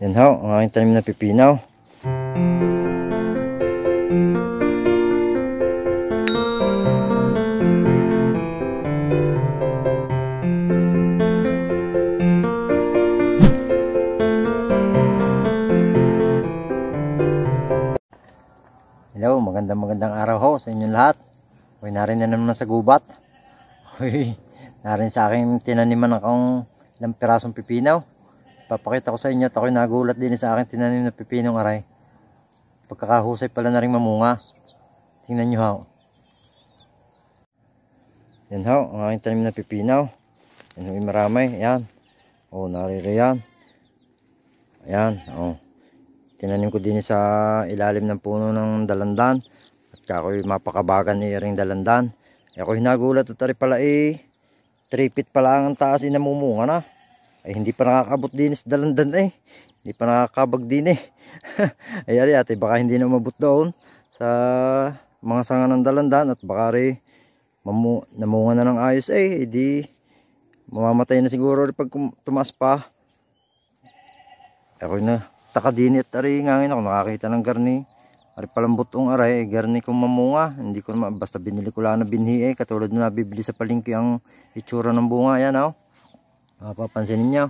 Yan ho, ang aking tanim na pipinaw. Hello, magandang magandang araw ho sa inyo lahat. Uy, narin na naman sa gubat. Uy, narin sa akin tinaniman akong ilang pirasong pipinaw papakita ko sa inyo at ako'y nagulat din sa akin tinanim na pipinong aray pagkakahusay pala na rin mamunga tingnan nyo ha yan ha ang aking tinanim na pipinaw yan yung maramay yan o nariri yan ayan o tinanim ko din sa ilalim ng puno ng dalandan at ako'y mapakabagan ni ring dalandan eh, ako'y nagulat at pala eh 3 feet pala ang taas inamumunga eh, na ay hindi pa nakakabot din sa dalandan eh hindi pa nakakabag din eh ay ari ate baka hindi na umabot doon sa mga sanga ng dalandan at baka rin namunga na ng ayos eh hindi mamamatay na siguro pag tumaas pa ako na taka din at ari ngangin ako nakakita ng garni ari palambot ang aray eh, garni kong mamunga hindi ko naman basta binili ko lang na binhi eh katulad na nabibili sa palingki ang itsura ng bunga yan oh mapapansin ninyo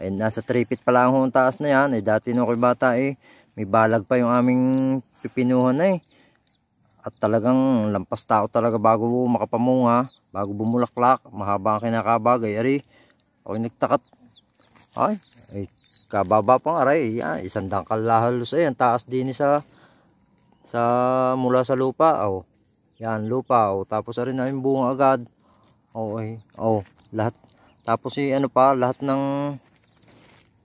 ay nasa 3 feet pa lang ang taas na yan ay eh, dati nung ako'y bata eh may balag pa yung aming pipinuhan ay eh at talagang lampas tao talaga bago makapamunga bago bumulaklak mahaba ang kinakabag ay ari ako'y nagtakat ay, ay kababa pang aray yan, isang dangkal halos ay ang taas din eh sa sa mula sa lupa oh yan lupa oh tapos arin na yung bunga agad oh ay oh lahat tapos eh, ano pa, lahat ng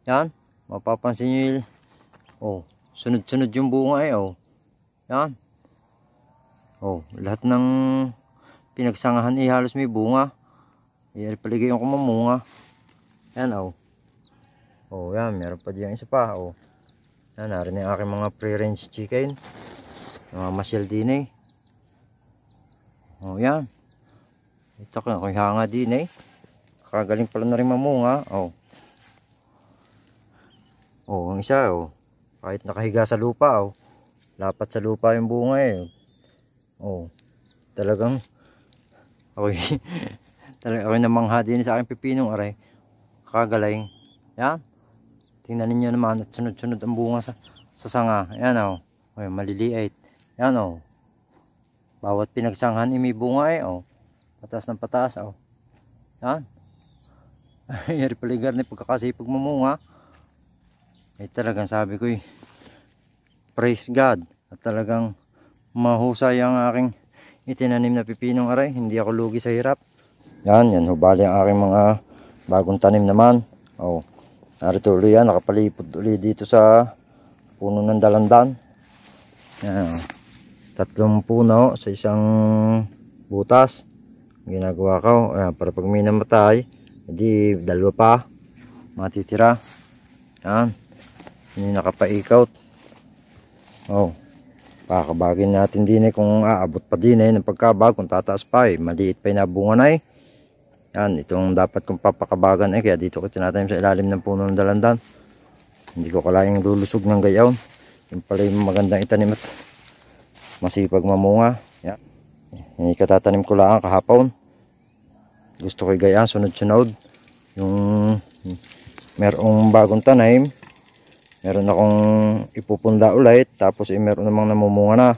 yan, mapapansin nyo yung, oh, sunod-sunod yung bunga eh, oh. Yan. Oh, lahat ng pinagsangahan eh, halos may bunga. Yan, paligay yung kumamunga. Yan, oh. Oh, yan, meron pa diyan isa pa, oh. Yan, narin yung aking mga pre-range chicken. Mga masyal din eh. Oh, yan. Ito ko, hanga din eh. Kagaling pala na rin mamunga. Oh. Oh, ang isa oh. Kahit nakahiga sa lupa oh. Lapat sa lupa yung bunga eh. Oh. Talagang okay. Talagang okay mangha din sa aking pipinong aray. Kagaling. Yan. Tingnan niyo naman at sunod-sunod ang bunga sa, sa sanga. Yan oh. Ay, maliliit. Yan oh. Bawat pinagsanghan eh, may bunga eh oh. Pataas ng pataas oh. Yan. Ayari paligar na pagkakasipag mamunga. Ay eh, talagang sabi ko eh. Praise God. At talagang mahusay ang aking itinanim na pipinong aray. Hindi ako lugi sa hirap. Yan, yan. Hubali ang aking mga bagong tanim naman. Oh, narito ulit yan. Nakapalipod ulit dito sa puno ng dalandan. Yan. Tatlong puno sa isang butas. Ginagawa ko. Ayan, ah, para pag may namatay, hindi, dalawa pa. Matitira. Yan. Yun yung nakapaikot. Oh. Pakabagin natin din eh kung aabot pa din eh ng pagkabag. Kung tataas pa eh. Maliit pa yung nabungan eh. Yan. Itong dapat kong papakabagan eh. Kaya dito ko tinatanim sa ilalim ng puno ng dalandan. Hindi ko kalayang lulusog ng gayaw. Yung pala yung magandang itanim at masipag mamunga. Yan. Ikatatanim ko lang kahapon gusto ko gaya sunod-sunod yung merong bagong tanim meron akong ipupunda ulit tapos eh, meron namang namumunga na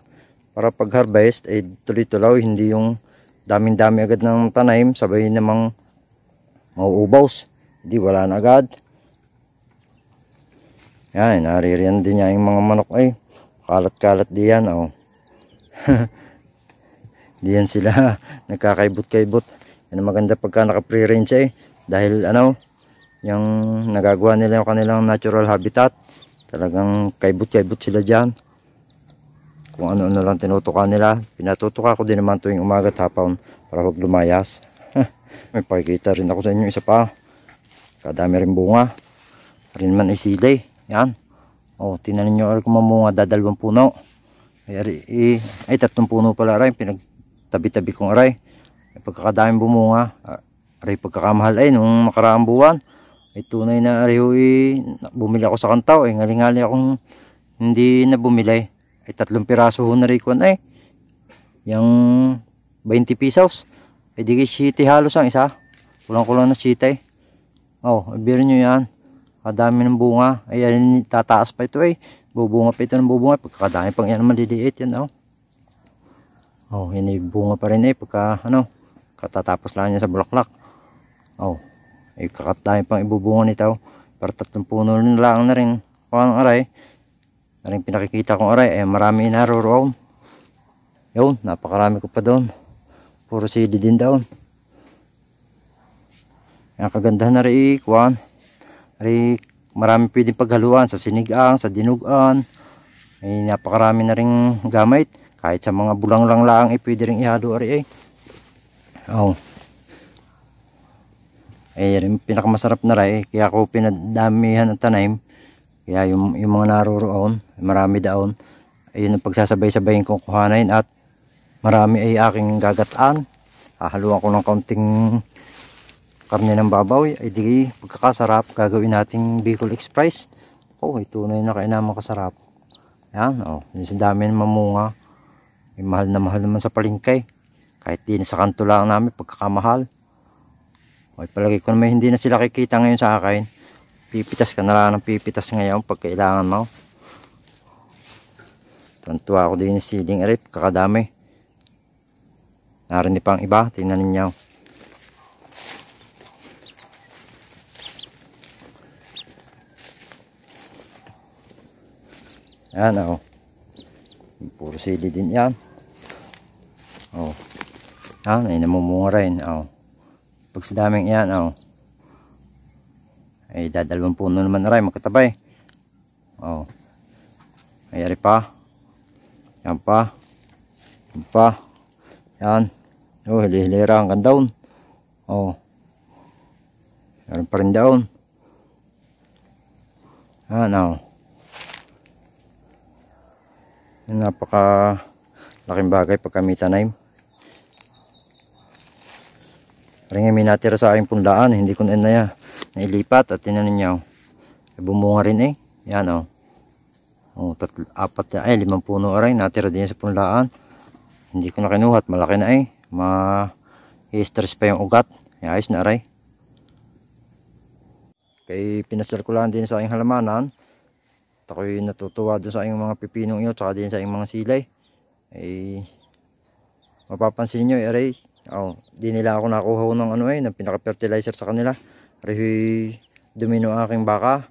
para pag harvest eh tuloy-tuloy hindi yung daming-dami agad ng tanim sabay namang mauubos hindi wala na agad yan eh, naririyan din niya yung mga manok ay eh. kalat-kalat diyan oh diyan sila nagkakaibot-kaibot yan ang maganda pagka naka pre-range eh. Dahil ano, yung nagagawa nila yung kanilang natural habitat. Talagang kaibot-kaibot sila dyan. Kung ano-ano lang tinutukan nila. Pinatutukan ko din naman tuwing umaga at hapon para huwag lumayas. May pakikita rin ako sa inyo isa pa. Kadami rin bunga. Rin man ay sili. Yan. O, oh, tinanin nyo kung mamunga dadalawang puno. Ay, ay, ay tatlong puno pala aray. Pinagtabi-tabi kong aray pagkakadaming bumunga ah, ay pagkakamahal ay nung makaraang buwan ay tunay na aray eh, bumili ako sa kantaw eh ngalingali akong hindi na bumili ay tatlong piraso ho na rin ay yung 20 pesos ay di shitty halos ang isa kulang kulang na ay oh ibiro nyo yan kadami ng bunga ay tataas pa ito ay bubunga pa ito ng bubunga pagkakadami pang yan maliliit yan oh oh yan bunga pa rin eh pagka ano katatapos lang niya sa bulaklak oh ikakat tayo pang ibubungan ito para tatlong puno lang na rin kung aray na rin pinakikita kong aray eh marami naroroon yun napakarami ko pa doon puro CD din daw ang kagandahan na rin kuhan marami pwedeng paghaluan sa sinigang sa dinugan ay napakarami na rin gamit kahit sa mga bulang lang lang eh, pwede rin ihado ari eh oh eh yung pinakamasarap na rai. kaya ako pinadamihan ng tanim kaya yung, yung mga naroroon marami daon ayun ang pagsasabay-sabayin kong kuhanin at marami ay aking gagataan hahaluan ko ng kaunting karne ng babaw ay di pagkakasarap gagawin nating Bicol Express oh ito na yun na kainamang kasarap yan oh yung dami ng mamunga eh, mahal na mahal naman sa palingkay kahit din sa kanto lang namin pagkakamahal okay, palagi ko naman hindi na sila kikita ngayon sa akin pipitas ka na lang ng pipitas ngayon pag kailangan mo tantuwa ako din si siling erip kakadami narinig pang iba tingnan ninyo Ayan, oh. Puro sili din yan. Oh. Yan, ay namumunga rin. Oh. Pag sa daming yan, oh. ay dadalawang puno naman na rin, makatabay. Oh. Ayari pa. Yan pa. Yan pa. Yan. Oh, hili-hilira hanggang down. Oh. oh. Meron pa rin down. Yan, oh. Napaka laking bagay pagka may tanim. Ringin may natira sa aking pundaan. Hindi ko na inaya. Nailipat at tinanin niya. E, bumunga rin eh. Yan o. Oh. O, oh, tatlo, apat na eh. Limang puno aray. Natira din sa pundaan. Hindi ko na kinuhat. malaki na eh. Ma-stress pa yung ugat. Ayos na aray. Kay pinasirkulahan din sa aking halamanan. At ako'y natutuwa doon sa aking mga pipinong iyo. Tsaka din sa aking mga silay. Ay... mapapansin nyo eh, aray Oh, di nila ako nakuha ko ng ano eh, ng pinaka-fertilizer sa kanila. Rehoy dumino aking baka.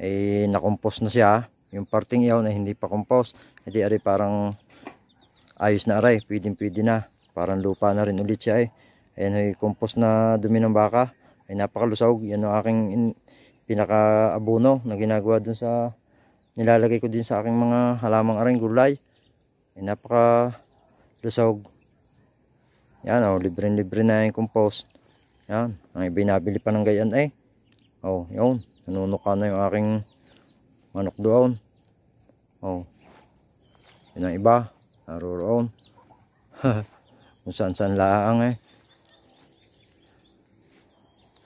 Eh, nakompost na siya. Yung parting yaw na hindi pa compost. Eh di aray parang ayos na aray. Pwedeng pwede na. Parang lupa na rin ulit siya eh. Ayan ay eh, compost na dumi ng baka. Ay eh, napakalusog. Yan ang aking pinaka-abono na ginagawa dun sa nilalagay ko din sa aking mga halamang aring gulay. Ay eh, napaka lusog yan, oh, libre-libre na yung compost. Yan, ang binabili pa ng ganyan eh. Oh, yun. Nanunuka na yung aking manok doon. Oh. Yun ang iba. Naroroon. Kung saan-saan laang eh.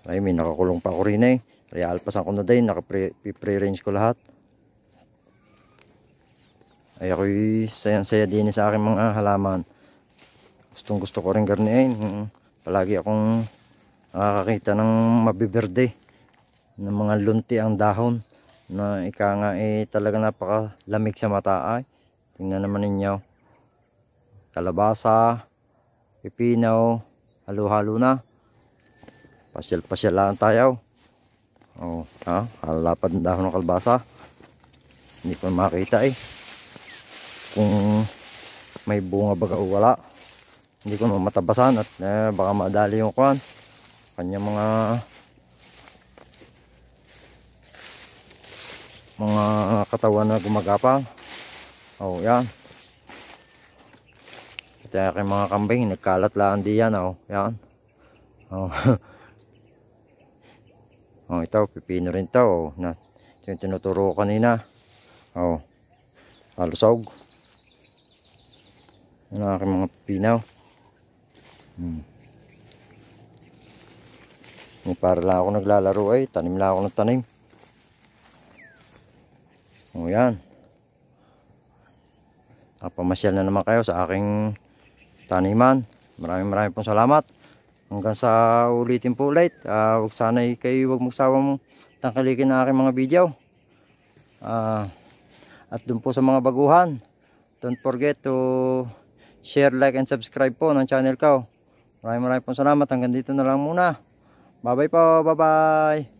Ay, may nakakulong pa ako rin eh. Real pasan ko na din. Naka-pre-range ko lahat. Ay, ako'y sayang-saya din sa aking mga halaman gustong gusto ko rin garniin palagi akong nakakakita ng mabiberde ng mga lunti ang dahon na ika nga eh talaga napakalamig sa mata ay tingnan naman ninyo kalabasa pipinaw halo-halo na pasyal-pasyal lang tayo oh ha halapad ng dahon ng kalabasa hindi ko makita eh kung may bunga baga o wala hindi ko matabasan at eh, baka madali yung kwan kanya mga mga katawan na gumagapang oh yan kaya kay mga kambing nagkalat lang di yan oh yan oh oh ito pipino rin to oh na yung tinuturo kanina oh halusog yan ang aking mga pinaw Hmm. Kung para lang ako naglalaro ay, tanim lang ako ng tanim. O yan. Napamasyal na naman kayo sa aking taniman. Maraming maraming pong salamat. Hanggang sa ulitin po ulit. Uh, huwag sana kayo huwag magsawang tangkalikin ang aking mga video. Uh, at dun po sa mga baguhan. Don't forget to share, like, and subscribe po ng channel ko. Maraming maraming po salamat. Hanggang dito na lang muna. Bye bye po. Bye bye.